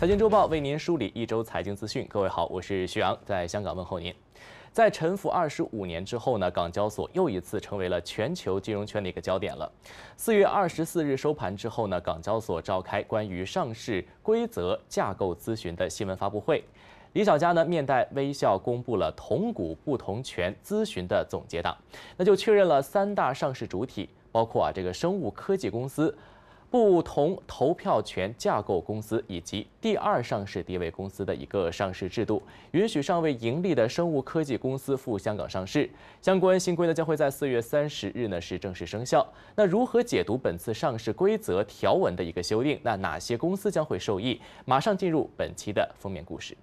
财经周报为您梳理一周财经资讯。各位好，我是徐阳，在香港问候您。在沉浮二十五年之后呢，港交所又一次成为了全球金融圈的一个焦点了。四月二十四日收盘之后呢，港交所召开关于上市规则架构咨询的新闻发布会。李小加呢面带微笑，公布了同股不同权咨询的总结档，那就确认了三大上市主体，包括啊这个生物科技公司。不同投票权架构公司以及第二上市地位公司的一个上市制度，允许尚未盈利的生物科技公司赴香港上市。相关新规呢将会在四月三十日呢是正式生效。那如何解读本次上市规则条文的一个修订？那哪些公司将会受益？马上进入本期的封面故事。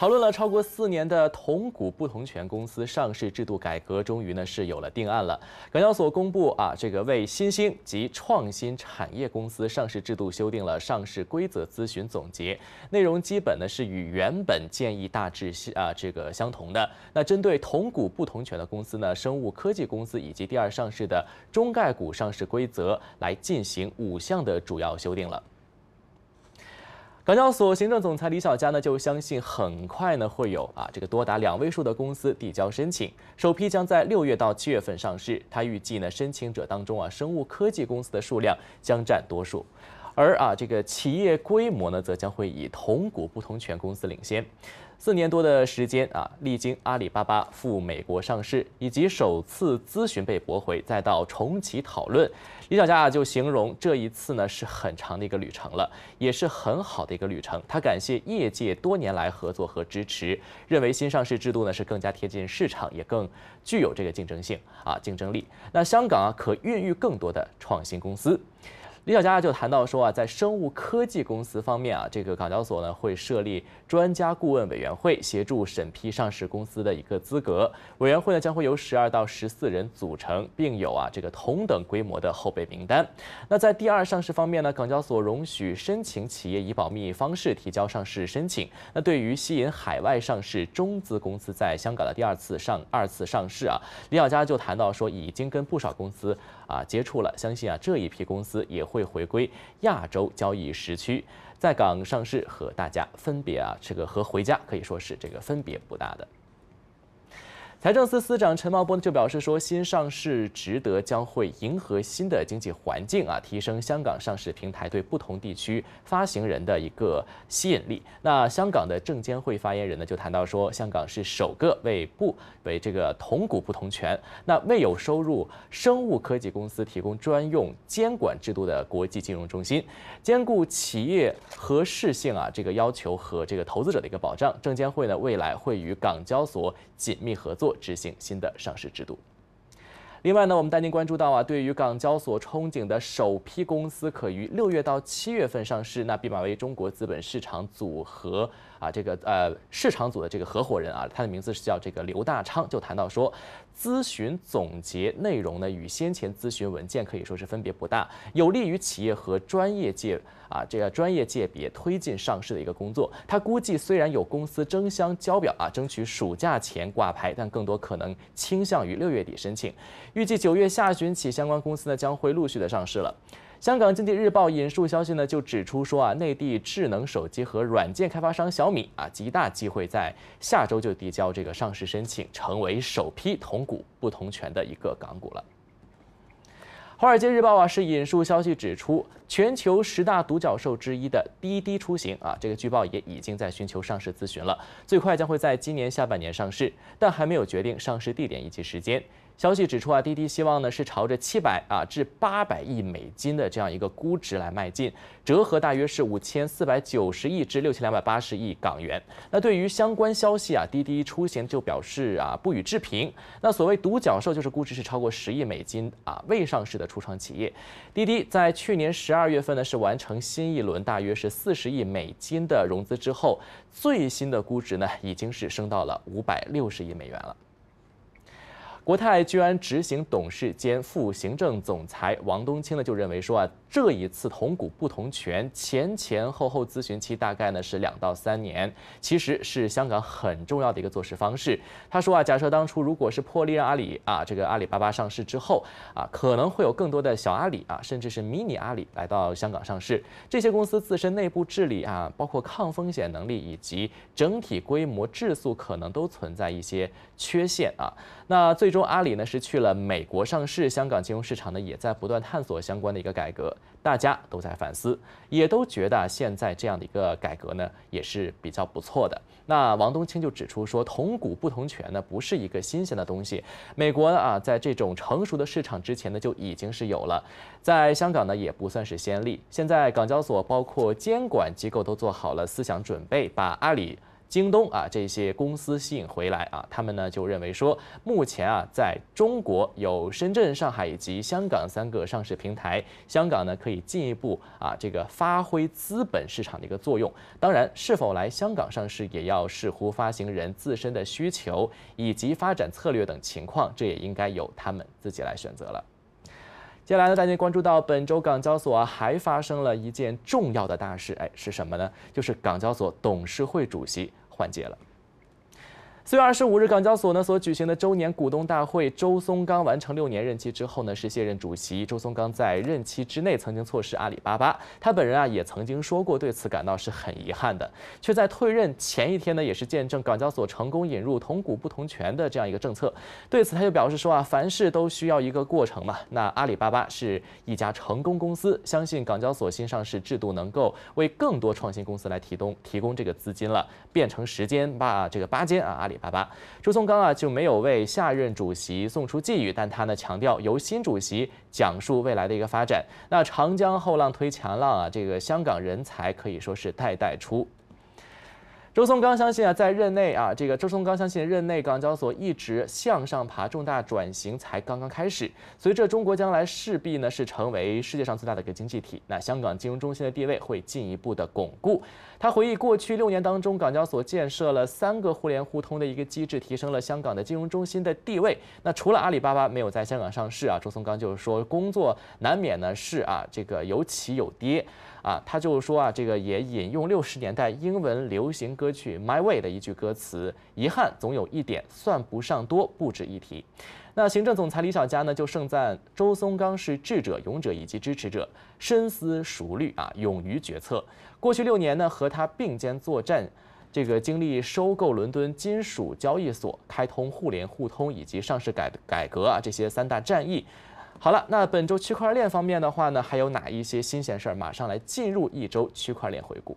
讨论了超过四年的“同股不同权”公司上市制度改革，终于呢是有了定案了。港交所公布啊，这个为新兴及创新产业公司上市制度修订了上市规则咨询总结，内容基本呢是与原本建议大致啊这个相同的。那针对“同股不同权”的公司呢，生物科技公司以及第二上市的中概股上市规则来进行五项的主要修订了。港交所行政总裁李小加呢，就相信很快呢会有啊这个多达两位数的公司递交申请，首批将在六月到七月份上市。他预计呢，申请者当中啊，生物科技公司的数量将占多数，而啊这个企业规模呢，则将会以同股不同权公司领先。四年多的时间啊，历经阿里巴巴赴美国上市，以及首次咨询被驳回，再到重启讨论，李小佳啊就形容这一次呢，是很长的一个旅程了，也是很好的一个旅程。他感谢业界多年来合作和支持，认为新上市制度呢是更加贴近市场，也更具有这个竞争性啊竞争力。那香港啊，可孕育更多的创新公司。李小佳就谈到说啊，在生物科技公司方面啊，这个港交所呢会设立专家顾问委员会，协助审批上市公司的一个资格。委员会呢将会由十二到十四人组成，并有啊这个同等规模的后备名单。那在第二上市方面呢，港交所容许申请企业以保密方式提交上市申请。那对于吸引海外上市中资公司在香港的第二次上二次上市啊，李小佳就谈到说，已经跟不少公司。啊，接触了，相信啊这一批公司也会回归亚洲交易时区，在港上市和大家分别啊，这个和回家可以说是这个分别不大的。财政司司长陈茂波呢就表示说，新上市值得将会迎合新的经济环境啊，提升香港上市平台对不同地区发行人的一个吸引力。那香港的证监会发言人呢就谈到说，香港是首个为不为这个同股不同权，那未有收入生物科技公司提供专用监管制度的国际金融中心，兼顾企业合适性啊这个要求和这个投资者的一个保障。证监会呢未来会与港交所紧密合作。执行新的上市制度。另外呢，我们带您关注到啊，对于港交所憧憬的首批公司可于六月到七月份上市，那毕马威中国资本市场组合啊，这个呃市场组的这个合伙人啊，他的名字是叫这个刘大昌，就谈到说。咨询总结内容呢，与先前咨询文件可以说是分别不大，有利于企业和专业界啊这个专业界别推进上市的一个工作。他估计虽然有公司争相交表啊，争取暑假前挂牌，但更多可能倾向于六月底申请。预计九月下旬起，相关公司呢将会陆续的上市了。香港经济日报引述消息呢，就指出说啊，内地智能手机和软件开发商小米啊，极大机会在下周就递交这个上市申请，成为首批同股不同权的一个港股了。华尔街日报啊是引述消息指出，全球十大独角兽之一的滴滴出行啊，这个据报也已经在寻求上市咨询了，最快将会在今年下半年上市，但还没有决定上市地点以及时间。消息指出啊，滴滴希望呢是朝着七百啊至八百亿美金的这样一个估值来迈进，折合大约是五千四百九十亿至六千两百八十亿港元。那对于相关消息啊，滴滴出行就表示啊不予置评。那所谓独角兽就是估值是超过十亿美金啊未上市的初创企业。滴滴在去年十二月份呢是完成新一轮大约是四十亿美金的融资之后，最新的估值呢已经是升到了五百六十亿美元了。国泰君安执行董事兼副行政总裁王东青呢，就认为说啊，这一次同股不同权，前前后后咨询期大概呢是两到三年，其实是香港很重要的一个做事方式。他说啊，假设当初如果是破例让阿里啊，这个阿里巴巴上市之后啊，可能会有更多的小阿里啊，甚至是迷你阿里来到香港上市，这些公司自身内部治理啊，包括抗风险能力以及整体规模质素，可能都存在一些缺陷啊。那最终。阿里呢是去了美国上市，香港金融市场呢也在不断探索相关的一个改革，大家都在反思，也都觉得现在这样的一个改革呢也是比较不错的。那王东青就指出说，同股不同权呢不是一个新鲜的东西，美国啊在这种成熟的市场之前呢就已经是有了，在香港呢也不算是先例。现在港交所包括监管机构都做好了思想准备，把阿里。京东啊这些公司吸引回来啊，他们呢就认为说，目前啊在中国有深圳、上海以及香港三个上市平台，香港呢可以进一步啊这个发挥资本市场的一个作用。当然，是否来香港上市也要视乎发行人自身的需求以及发展策略等情况，这也应该由他们自己来选择了。接下来呢，大家关注到本周港交所还发生了一件重要的大事，哎是什么呢？就是港交所董事会主席。环节了。四月二十五日，港交所呢所举行的周年股东大会，周松刚完成六年任期之后呢是卸任主席。周松刚在任期之内曾经错失阿里巴巴，他本人啊也曾经说过，对此感到是很遗憾的。却在退任前一天呢，也是见证港交所成功引入同股不同权的这样一个政策。对此他就表示说啊，凡事都需要一个过程嘛。那阿里巴巴是一家成功公司，相信港交所新上市制度能够为更多创新公司来提供提供这个资金了，变成时间把这个八间啊阿里。好吧，朱松刚啊就没有为下任主席送出寄语，但他呢强调由新主席讲述未来的一个发展。那长江后浪推前浪啊，这个香港人才可以说是代代出。周松刚相信啊，在任内啊，这个周松刚相信任内港交所一直向上爬，重大转型才刚刚开始。随着中国将来势必呢是成为世界上最大的一个经济体，那香港金融中心的地位会进一步的巩固。他回忆过去六年当中，港交所建设了三个互联互通的一个机制，提升了香港的金融中心的地位。那除了阿里巴巴没有在香港上市啊，周松刚就是说工作难免呢是啊这个有起有跌。啊，他就说啊，这个也引用六十年代英文流行歌曲《My Way》的一句歌词，遗憾总有一点，算不上多，不值一提。那行政总裁李小加呢，就盛赞周松刚是智者、勇者以及支持者，深思熟虑啊，勇于决策。过去六年呢，和他并肩作战，这个经历收购伦敦金属交易所、开通互联互通以及上市改改革啊，这些三大战役。好了，那本周区块链方面的话呢，还有哪一些新鲜事儿？马上来进入一周区块链回顾。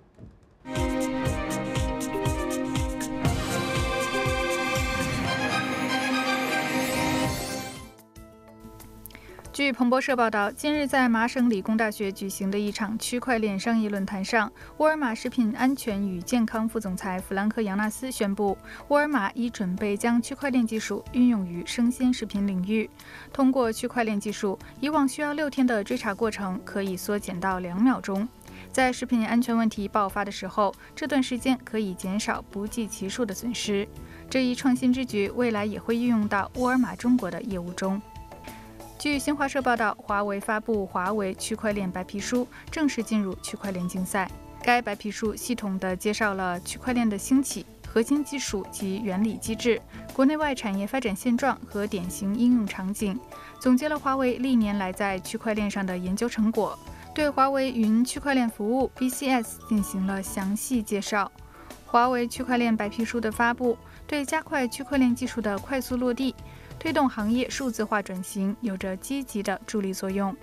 据彭博社报道，近日在麻省理工大学举行的一场区块链商业论坛上，沃尔玛食品安全与健康副总裁弗兰克·杨纳斯宣布，沃尔玛已准备将区块链技术运用于生鲜食品领域。通过区块链技术，以往需要六天的追查过程可以缩减到两秒钟。在食品安全问题爆发的时候，这段时间可以减少不计其数的损失。这一创新之举未来也会运用到沃尔玛中国的业务中。据新华社报道，华为发布《华为区块链白皮书》，正式进入区块链竞赛。该白皮书系统地介绍了区块链的兴起、核心技术及原理机制、国内外产业发展现状和典型应用场景，总结了华为历年来在区块链上的研究成果，对华为云区块链服务 （BCS） 进行了详细介绍。华为区块链白皮书的发布，对加快区块链技术的快速落地。推动行业数字化转型有着积极的助力作用。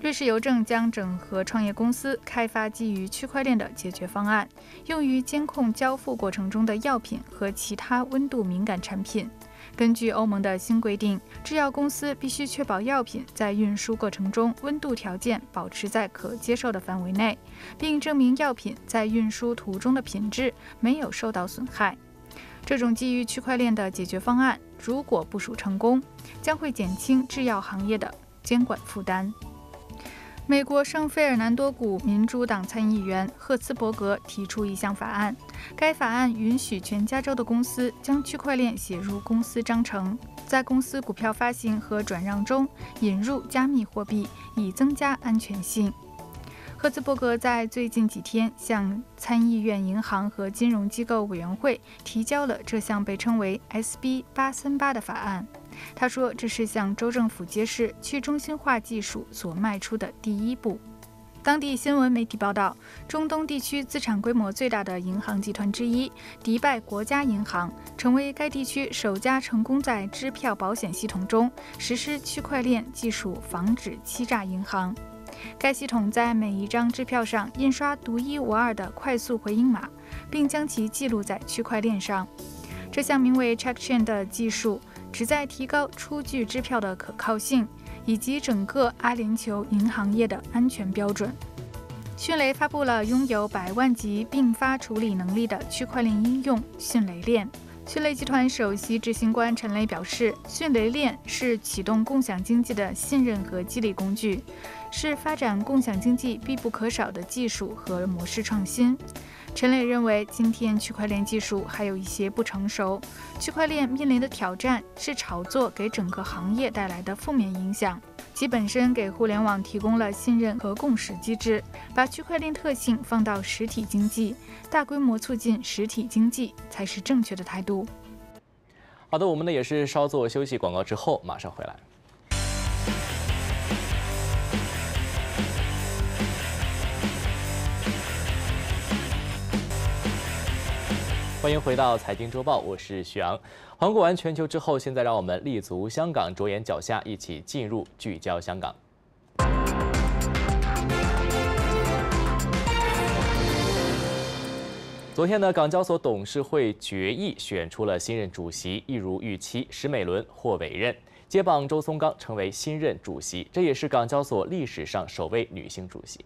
瑞士邮政将整合创业公司，开发基于区块链的解决方案，用于监控交付过程中的药品和其他温度敏感产品。根据欧盟的新规定，制药公司必须确保药品在运输过程中温度条件保持在可接受的范围内，并证明药品在运输途中的品质没有受到损害。这种基于区块链的解决方案，如果部署成功，将会减轻制药行业的监管负担。美国圣费尔南多谷民主党参议员赫斯伯格提出一项法案，该法案允许全加州的公司将区块链写入公司章程，在公司股票发行和转让中引入加密货币，以增加安全性。赫兹伯格在最近几天向参议院银行和金融机构委员会提交了这项被称为 SB 八三八的法案。他说，这是向州政府揭示去中心化技术所迈出的第一步。当地新闻媒体报道，中东地区资产规模最大的银行集团之一——迪拜国家银行，成为该地区首家成功在支票保险系统中实施区块链技术防止欺诈银行。该系统在每一张支票上印刷独一无二的快速回应码，并将其记录在区块链上。这项名为 CheckChain 的技术旨在提高出具支票的可靠性，以及整个阿联酋银行业的安全标准。迅雷发布了拥有百万级并发处理能力的区块链应用“迅雷链”。迅雷集团首席执行官陈雷表示：“迅雷链是启动共享经济的信任和激励工具。”是发展共享经济必不可少的技术和模式创新。陈磊认为，今天区块链技术还有一些不成熟。区块链面临的挑战是炒作给整个行业带来的负面影响。其本身给互联网提供了信任和共识机制，把区块链特性放到实体经济，大规模促进实体经济才是正确的态度。好的，我们呢也是稍作休息，广告之后马上回来。欢迎回到财经周报，我是徐昂。环顾完全球之后，现在让我们立足香港，着眼脚下，一起进入聚焦香港。昨天的港交所董事会决议选出了新任主席，一如预期，石美伦获委任接棒周松刚，成为新任主席，这也是港交所历史上首位女性主席。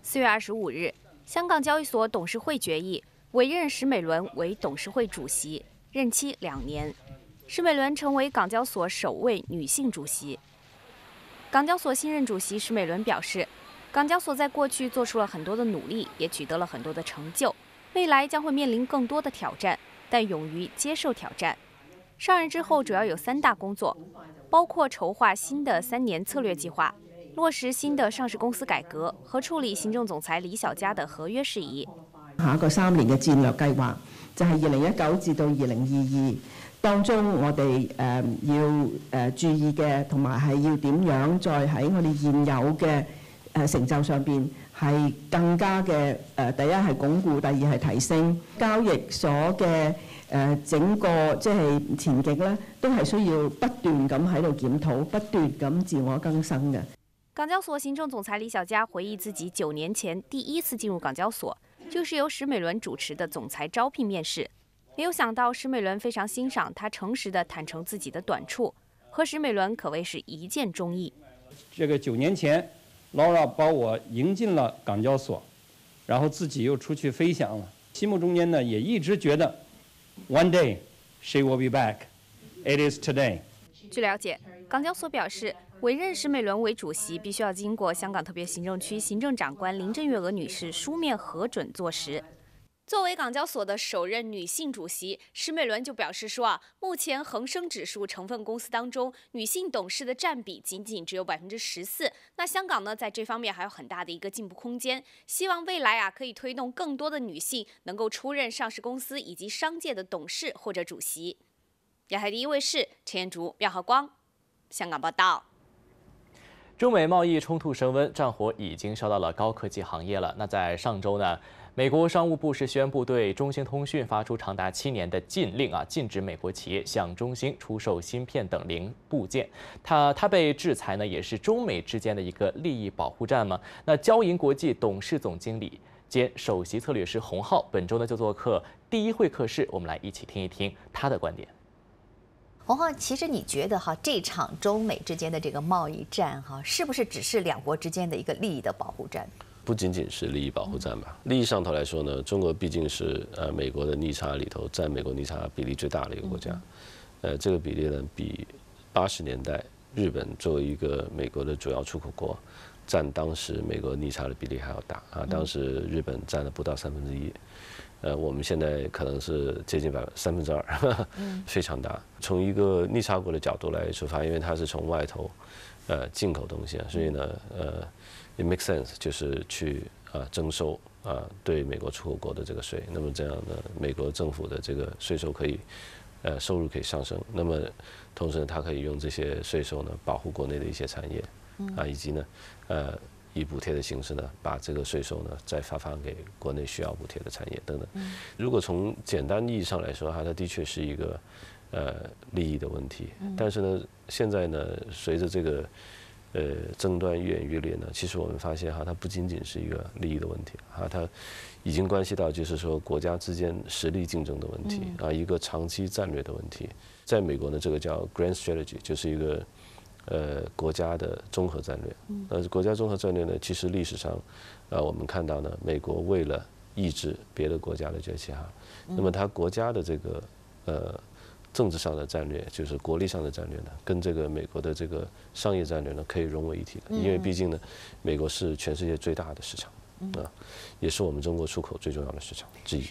四月二十五日，香港交易所董事会决议。委任石美伦为董事会主席，任期两年。石美伦成为港交所首位女性主席。港交所新任主席石美伦表示，港交所在过去做出了很多的努力，也取得了很多的成就，未来将会面临更多的挑战，但勇于接受挑战。上任之后，主要有三大工作，包括筹划新的三年策略计划，落实新的上市公司改革和处理行政总裁李小加的合约事宜。下一個三年嘅戰略計劃就係二零一九至到二零二二當中，我哋誒要誒注意嘅，同埋係要點樣再喺我哋現有嘅誒成就上边係更加嘅誒。第一係鞏固，第二係提升交易所嘅誒整個即係前景咧，都係需要不斷咁喺度檢討，不斷咁自我更新嘅。港交所行政總裁李小佳回憶自己九年前第一次進入港交所。就是由史美伦主持的总裁招聘面试，没有想到史美伦非常欣赏他，诚实的坦诚自己的短处，和史美伦可谓是一见钟意。这个九年前，Laura 把我迎进了港交所，然后自己又出去飞翔了。心目中间呢，也一直觉得，One day she will be back. It is today。据了解，港交所表示。委任施美伦为主席，必须要经过香港特别行政区行政长官林郑月娥女士书面核准坐实。作为港交所的首任女性主席，施美伦就表示说啊，目前恒生指数成分公司当中，女性董事的占比仅仅只有百分之十四。那香港呢，在这方面还有很大的一个进步空间。希望未来啊，可以推动更多的女性能够出任上市公司以及商界的董事或者主席。亚太第一卫视陈彦竹、廖和光，香港报道。中美贸易冲突升温，战火已经烧到了高科技行业了。那在上周呢，美国商务部是宣布对中兴通讯发出长达七年的禁令啊，禁止美国企业向中兴出售芯片等零部件。他他被制裁呢，也是中美之间的一个利益保护战吗？那交银国际董事总经理兼首席策略师洪浩本周呢就做客第一会客室，我们来一起听一听他的观点。王浩，其实你觉得哈这场中美之间的这个贸易战哈，是不是只是两国之间的一个利益的保护战？不仅仅是利益保护战吧。利益上头来说呢，中国毕竟是呃美国的逆差里头占美国逆差比例最大的一个国家。呃，这个比例呢，比八十年代日本作为一个美国的主要出口国，占当时美国逆差的比例还要大啊。当时日本占了不到三分之一。呃，我们现在可能是接近百三分之二，非常大。从一个逆差国的角度来出发，因为它是从外头，呃，进口东西，所以呢，呃，it makes sense，就是去啊征收啊对美国出口国的这个税。那么这样呢，美国政府的这个税收可以呃收入可以上升。那么同时它可以用这些税收呢保护国内的一些产业啊以及呢呃。以补贴的形式呢，把这个税收呢再发放给国内需要补贴的产业等等。如果从简单意义上来说，哈，它的确是一个呃利益的问题。但是呢，现在呢，随着这个呃争端愈演愈烈呢，其实我们发现哈，它不仅仅是一个利益的问题，啊，它已经关系到就是说国家之间实力竞争的问题啊，一个长期战略的问题。在美国呢，这个叫 Grand Strategy，就是一个。呃，国家的综合战略，呃，国家综合战略呢，其实历史上，啊，我们看到呢，美国为了抑制别的国家的崛起哈，那么它国家的这个呃政治上的战略，就是国力上的战略呢，跟这个美国的这个商业战略呢，可以融为一体的，因为毕竟呢，美国是全世界最大的市场啊，也是我们中国出口最重要的市场之一。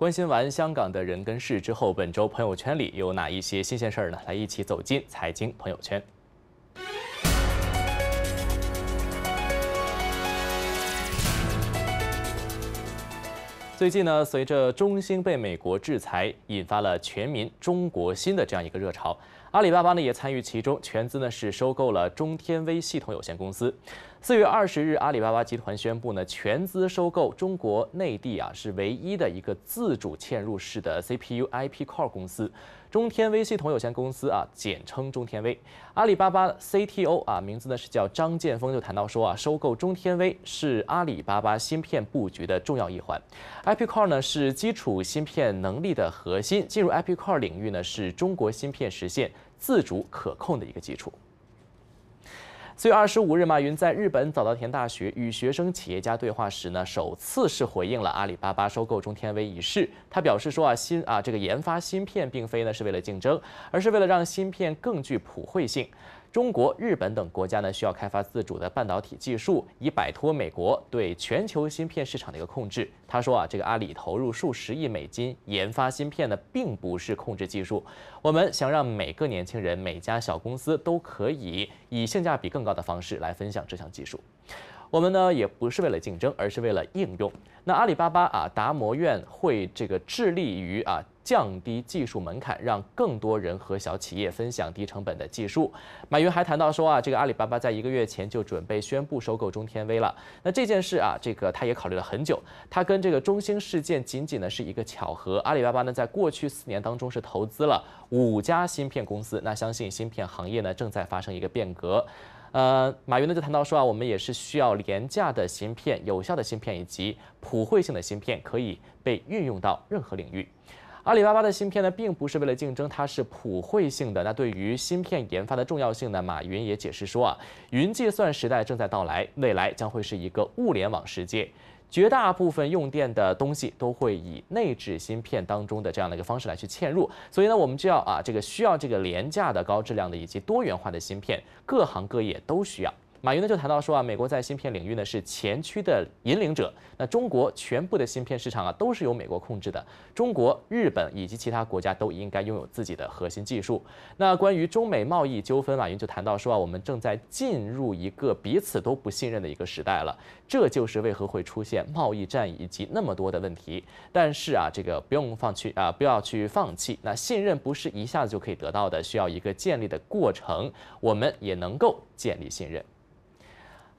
关心完香港的人跟事之后，本周朋友圈里有哪一些新鲜事儿呢？来一起走进财经朋友圈。最近呢，随着中兴被美国制裁，引发了全民“中国心”的这样一个热潮。阿里巴巴呢，也参与其中，全资呢是收购了中天微系统有限公司。四月二十日，阿里巴巴集团宣布呢，全资收购中国内地啊是唯一的一个自主嵌入式的 CPU IP Core 公司，中天微系统有限公司啊，简称中天微。阿里巴巴 CTO 啊，名字呢是叫张建峰，就谈到说啊，收购中天微是阿里巴巴芯片布局的重要一环。IP Core 呢是基础芯片能力的核心，进入 IP Core 领域呢是中国芯片实现自主可控的一个基础。四月二十五日，马云在日本早稻田大学与学生企业家对话时呢，首次是回应了阿里巴巴收购中天微一事。他表示说啊，新啊这个研发芯片并非呢是为了竞争，而是为了让芯片更具普惠性。中国、日本等国家呢，需要开发自主的半导体技术，以摆脱美国对全球芯片市场的一个控制。他说啊，这个阿里投入数十亿美金研发芯片呢，并不是控制技术，我们想让每个年轻人、每家小公司都可以以性价比更高的方式来分享这项技术。我们呢也不是为了竞争，而是为了应用。那阿里巴巴啊，达摩院会这个致力于啊降低技术门槛，让更多人和小企业分享低成本的技术。马云还谈到说啊，这个阿里巴巴在一个月前就准备宣布收购中天微了。那这件事啊，这个他也考虑了很久。他跟这个中兴事件仅仅呢是一个巧合。阿里巴巴呢在过去四年当中是投资了五家芯片公司。那相信芯片行业呢正在发生一个变革。呃，马云呢就谈到说啊，我们也是需要廉价的芯片、有效的芯片以及普惠性的芯片，可以被运用到任何领域。阿里巴巴的芯片呢，并不是为了竞争，它是普惠性的。那对于芯片研发的重要性呢，马云也解释说啊，云计算时代正在到来，未来将会是一个物联网世界。绝大部分用电的东西都会以内置芯片当中的这样的一个方式来去嵌入，所以呢，我们就要啊，这个需要这个廉价的、高质量的以及多元化的芯片，各行各业都需要。马云呢就谈到说啊，美国在芯片领域呢是前驱的引领者，那中国全部的芯片市场啊都是由美国控制的，中国、日本以及其他国家都应该拥有自己的核心技术。那关于中美贸易纠纷，马云就谈到说啊，我们正在进入一个彼此都不信任的一个时代了，这就是为何会出现贸易战以及那么多的问题。但是啊，这个不用放弃啊，不要去放弃。那信任不是一下子就可以得到的，需要一个建立的过程，我们也能够建立信任。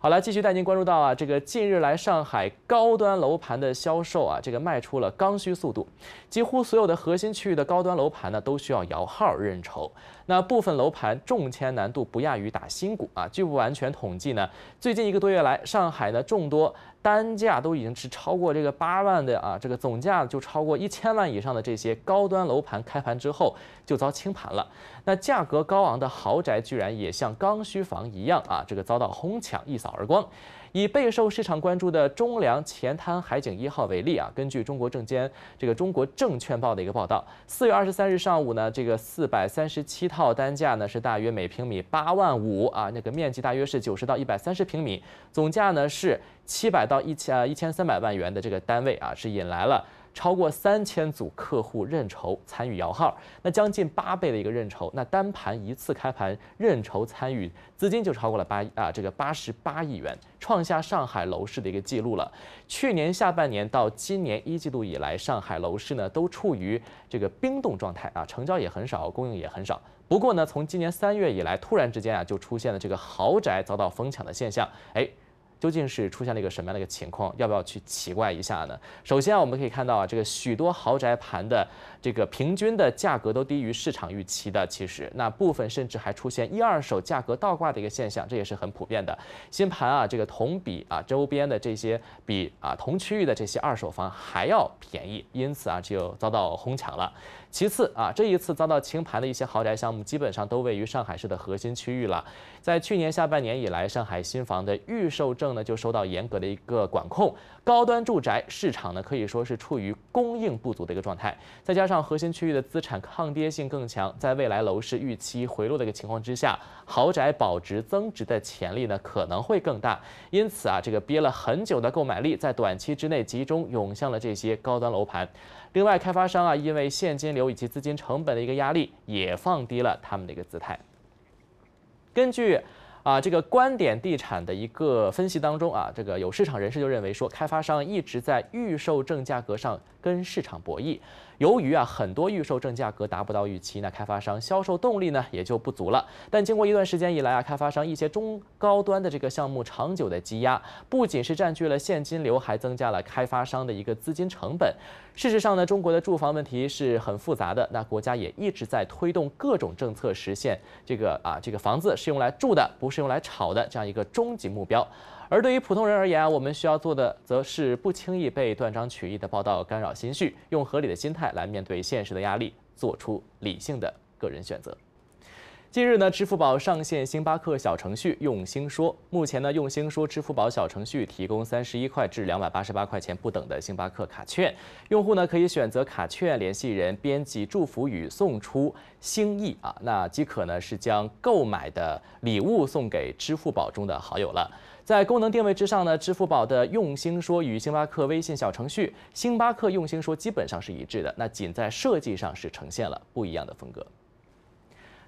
好了，继续带您关注到啊，这个近日来上海高端楼盘的销售啊，这个卖出了刚需速度，几乎所有的核心区域的高端楼盘呢，都需要摇号认筹，那部分楼盘中签难度不亚于打新股啊。据不完全统计呢，最近一个多月来，上海呢众多。单价都已经是超过这个八万的啊，这个总价就超过一千万以上的这些高端楼盘开盘之后就遭清盘了。那价格高昂的豪宅居然也像刚需房一样啊，这个遭到哄抢一扫而光。以备受市场关注的中粮前滩海景一号为例啊，根据中国证监这个《中国证券报》的一个报道，四月二十三日上午呢，这个四百三十七套单价呢是大约每平米八万五啊，那个面积大约是九十到一百三十平米，总价呢是七百到一千一千三百万元的这个单位啊，是引来了。超过三千组客户认筹参与摇号，那将近八倍的一个认筹，那单盘一次开盘认筹参与资金就超过了八啊这个八十八亿元，创下上海楼市的一个记录了。去年下半年到今年一季度以来，上海楼市呢都处于这个冰冻状态啊，成交也很少，供应也很少。不过呢，从今年三月以来，突然之间啊就出现了这个豪宅遭到疯抢的现象，哎。究竟是出现了一个什么样的一个情况？要不要去奇怪一下呢？首先啊，我们可以看到啊，这个许多豪宅盘的这个平均的价格都低于市场预期的，其实那部分甚至还出现一二手价格倒挂的一个现象，这也是很普遍的。新盘啊，这个同比啊，周边的这些比啊同区域的这些二手房还要便宜，因此啊，就遭到哄抢了。其次啊，这一次遭到清盘的一些豪宅项目，基本上都位于上海市的核心区域了。在去年下半年以来，上海新房的预售证。那就受到严格的一个管控，高端住宅市场呢可以说是处于供应不足的一个状态，再加上核心区域的资产抗跌性更强，在未来楼市预期回落的一个情况之下，豪宅保值增值的潜力呢可能会更大，因此啊，这个憋了很久的购买力在短期之内集中涌向了这些高端楼盘。另外，开发商啊因为现金流以及资金成本的一个压力，也放低了他们的一个姿态。根据。啊，这个观点地产的一个分析当中啊，这个有市场人士就认为说，开发商一直在预售证价格上。跟市场博弈，由于啊很多预售证价格达不到预期，那开发商销售动力呢也就不足了。但经过一段时间以来啊，开发商一些中高端的这个项目长久的积压，不仅是占据了现金流，还增加了开发商的一个资金成本。事实上呢，中国的住房问题是很复杂的，那国家也一直在推动各种政策，实现这个啊这个房子是用来住的，不是用来炒的这样一个终极目标。而对于普通人而言我们需要做的则是不轻易被断章取义的报道干扰心绪，用合理的心态来面对现实的压力，做出理性的个人选择。近日呢，支付宝上线星巴克小程序“用心说”。目前呢，“用心说”支付宝小程序提供三十一块至两百八十八块钱不等的星巴克卡券，用户呢可以选择卡券、联系人、编辑祝福语，送出心意啊，那即可呢是将购买的礼物送给支付宝中的好友了。在功能定位之上呢，支付宝的用心说与星巴克微信小程序、星巴克用心说基本上是一致的，那仅在设计上是呈现了不一样的风格。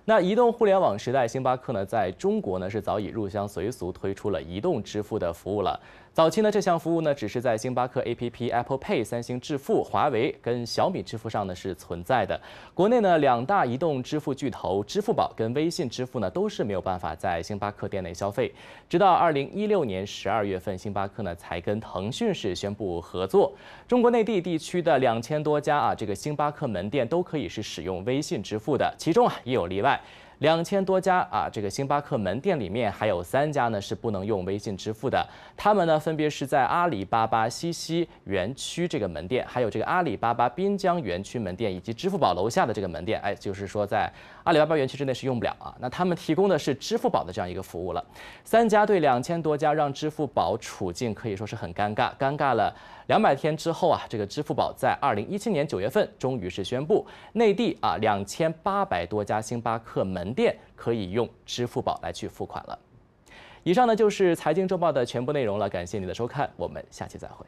那移动互联网时代，星巴克呢，在中国呢是早已入乡随俗推出了移动支付的服务了。早期呢，这项服务呢只是在星巴克 APP、Apple Pay、三星支付、华为跟小米支付上呢是存在的。国内呢两大移动支付巨头支付宝跟微信支付呢都是没有办法在星巴克店内消费。直到二零一六年十二月份，星巴克呢才跟腾讯是宣布合作。中国内地地区的两千多家啊这个星巴克门店都可以是使用微信支付的，其中啊也有例外。两千多家啊，这个星巴克门店里面还有三家呢是不能用微信支付的，他们呢分别是在阿里巴巴西溪园区这个门店，还有这个阿里巴巴滨江园区门店以及支付宝楼下的这个门店，哎，就是说在阿里巴巴园区之内是用不了啊。那他们提供的是支付宝的这样一个服务了，三家对两千多家，让支付宝处境可以说是很尴尬，尴尬了。两百天之后啊，这个支付宝在二零一七年九月份终于是宣布，内地啊两千八百多家星巴克门店可以用支付宝来去付款了。以上呢就是财经周报的全部内容了，感谢您的收看，我们下期再会。